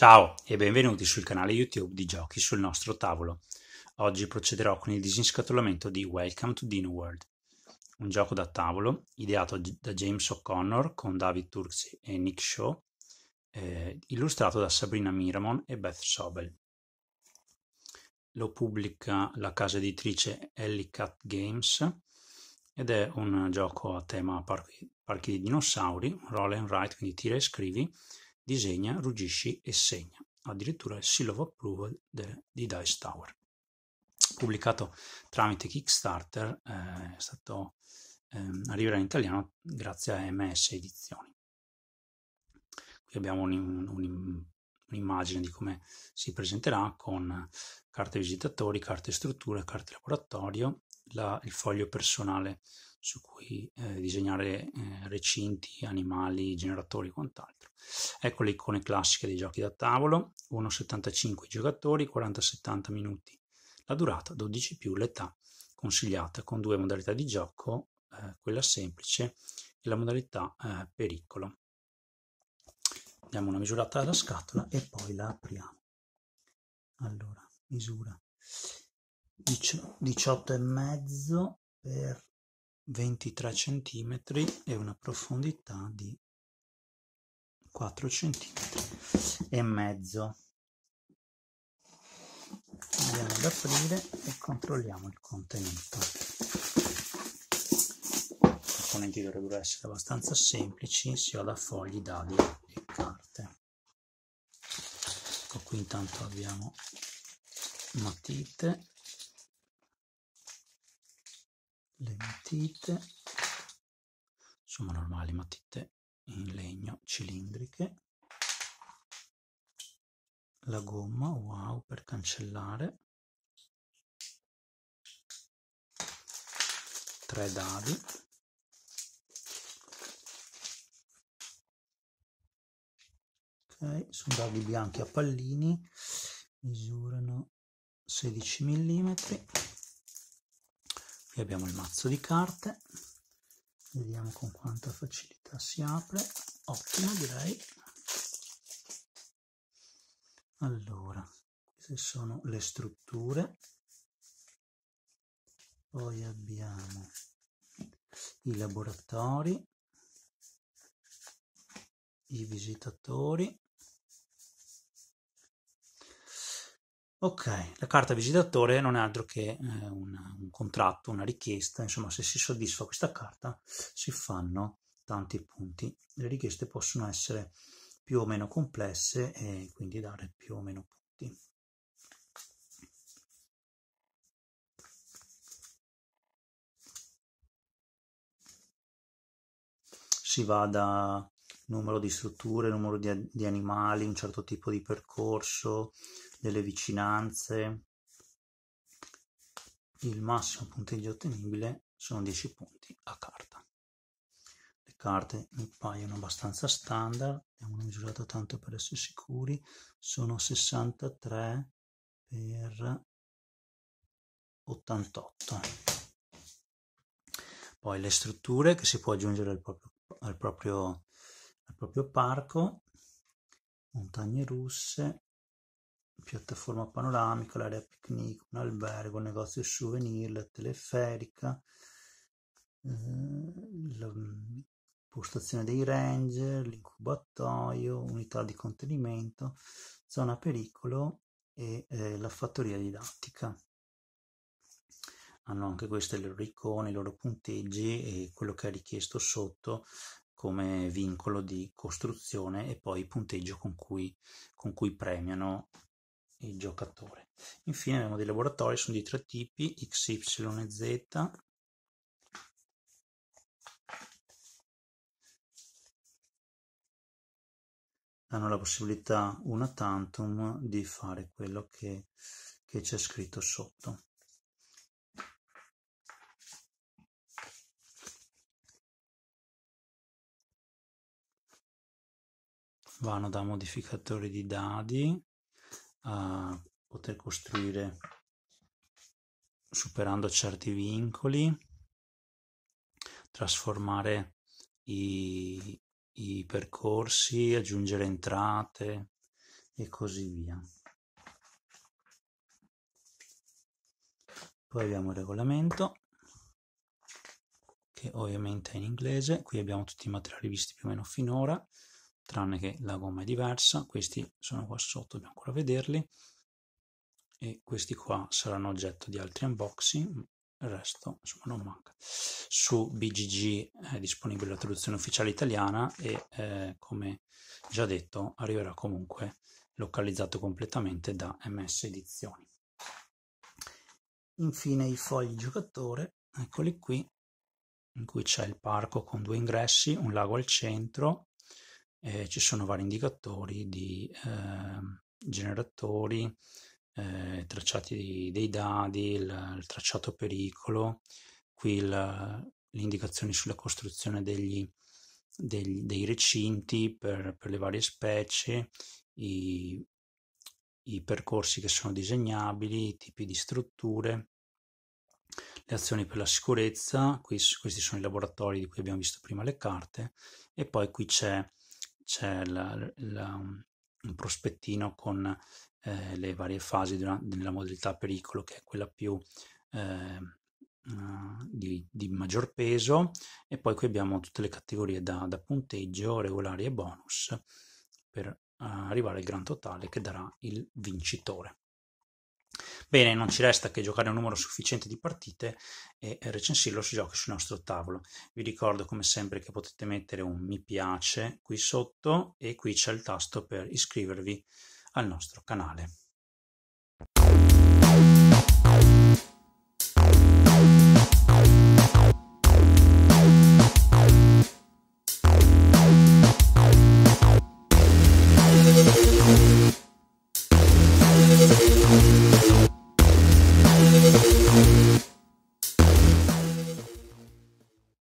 Ciao e benvenuti sul canale YouTube di Giochi sul nostro tavolo. Oggi procederò con il disinscatolamento di Welcome to Dino World, un gioco da tavolo ideato da James O'Connor con David Turks e Nick Shaw, eh, illustrato da Sabrina Miramon e Beth Sobel. Lo pubblica la casa editrice Ellicat Games ed è un gioco a tema parchi, parchi di dinosauri, roll and write, quindi tira e scrivi, Disegna, ruggisci e segna. Addirittura il Seal of Approval de, di Dice Tower. Pubblicato tramite Kickstarter, eh, è stato ehm, arriverà in italiano grazie a MS Edizioni. Qui abbiamo un, un, un, un'immagine di come si presenterà con carte visitatori, carte strutture, carte laboratorio, la, il foglio personale su cui eh, disegnare eh, recinti, animali, generatori e quant'altro. Ecco le icone classiche dei giochi da tavolo, 1,75 giocatori, 40-70 minuti la durata, 12 più l'età consigliata, con due modalità di gioco, eh, quella semplice e la modalità eh, pericolo. Diamo una misurata alla scatola e poi la apriamo. Allora, misura diciotto e mezzo per ventitré centimetri e una profondità di 4 centimetri e mezzo andiamo ad aprire e controlliamo il contenuto i componenti dovrebbero essere abbastanza semplici sia da fogli, dadi e carte ecco qui intanto abbiamo matite le matite sono normali matite in legno cilindriche la gomma wow per cancellare tre dadi ok sono dadi bianchi a pallini misurano 16 mm Qui abbiamo il mazzo di carte, vediamo con quanta facilità si apre, ottimo direi. Allora, queste sono le strutture, poi abbiamo i laboratori, i visitatori, Ok, la carta visitatore non è altro che eh, un, un, contratto, una richiesta, insomma se si soddisfa questa carta si fanno tanti punti. Le richieste possono essere più o meno complesse e quindi dare più o meno punti. Si va da numero di strutture, numero di, di animali, un certo tipo di percorso, delle vicinanze. Il massimo punteggio ottenibile sono 10 punti a carta. Le carte mi paiono abbastanza standard, abbiamo misurato tanto per essere sicuri, sono 63 per 88. Poi le strutture che si può aggiungere al proprio, al proprio al proprio parco, montagne russe, piattaforma panoramica, l'area picnic, un albergo, un negozio souvenir, la teleferica, eh, la mm, postazione dei ranger, l'incubatoio, unità di contenimento, zona pericolo e eh, la fattoria didattica. Hanno anche queste le loro icone, i loro punteggi e quello che è richiesto sotto come vincolo di costruzione e poi punteggio con cui, con cui premiano il giocatore. Infine abbiamo dei laboratori, sono di tre tipi, X, Y e Z. Hanno la possibilità una tantum di fare quello che, che c'è scritto sotto. vanno da modificatori di dadi a poter costruire superando certi vincoli, trasformare i, i percorsi, aggiungere entrate e così via. Poi abbiamo il regolamento che ovviamente è in inglese, qui abbiamo tutti i materiali visti più o meno finora, tranne che la gomma è diversa, questi sono qua sotto, dobbiamo ancora vederli, e questi qua saranno oggetto di altri unboxing, il resto insomma non manca. Su BGG eh, è disponibile la traduzione ufficiale italiana e eh, come già detto arriverà comunque localizzato completamente da MS Edizioni. Infine i fogli giocatore, eccoli qui, in cui c'è il parco con due ingressi, un lago al centro, eh, ci sono vari indicatori di ehm, generatori, eh, tracciati di, dei dadi, il, il, tracciato pericolo, qui le indicazioni sulla costruzione degli, degli, dei recinti per, per, le varie specie, i, i percorsi che sono disegnabili, i tipi di strutture, le azioni per la sicurezza, questi sono i laboratori di cui abbiamo visto prima le carte, e poi qui c'è c'è la, la, un prospettino con eh, le varie fasi della, della modalità pericolo, che è quella più eh, di, di, maggior peso, e poi qui abbiamo tutte le categorie da, da punteggio, regolari e bonus per ah, arrivare al gran totale che darà il vincitore. Bene, non ci resta che giocare un numero sufficiente di partite e recensirlo sui giochi sul nostro tavolo. Vi ricordo come sempre che potete mettere un mi piace qui sotto e qui c'è il tasto per iscrivervi al nostro canale.